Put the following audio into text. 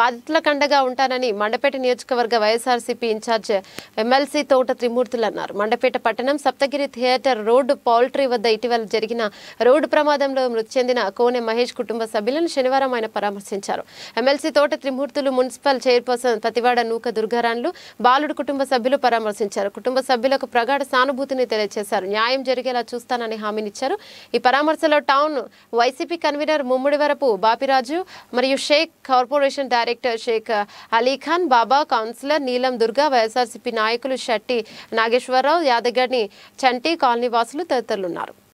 బాధితుల కండగా ఉంటానని మండపేట నియోజకవర్గ వైఎస్ఆర్సీపీ ఇన్ఛార్జ్ ఎమ్మెల్సీ తోట త్రిమూర్తులు అన్నారు మండపేట పట్టణం సప్తగిరి థియేటర్ రోడ్డు పౌల్ట్రీ వద్ద ఇటీవల జరిగిన రోడ్డు ప్రమాదంలో మృతి చెందిన కోనె మహేష్ కుటుంబ సభ్యులను శనివారం ఆయన పరామర్శించారు ఎమ్మెల్సీ తోట త్రిమూర్తులు మున్సిపల్ చైర్పర్సన్ ప్రతివాడ నూక దుర్గారాన్లు బాలుడు కుటుంబ సభ్యులు పరామర్శించారు కుటుంబ సభ్యులకు ప్రగాఢ సానుభూతిని తెలియజేశారు న్యాయం జరిగేలా చూస్తానని హామీనిచ్చారు ఈ పరామర్శలో town YCP convenor Mummadi Varapu Bapiraju మరియు Shaik corporation director Shaik Alikhan Baba councillor Neelam Durga YSRCP నాయకులు షట్టి నాగేశ్వరరావు యాదగిరిని చంటి కాలనీ వాసులు తదితరులున్నారు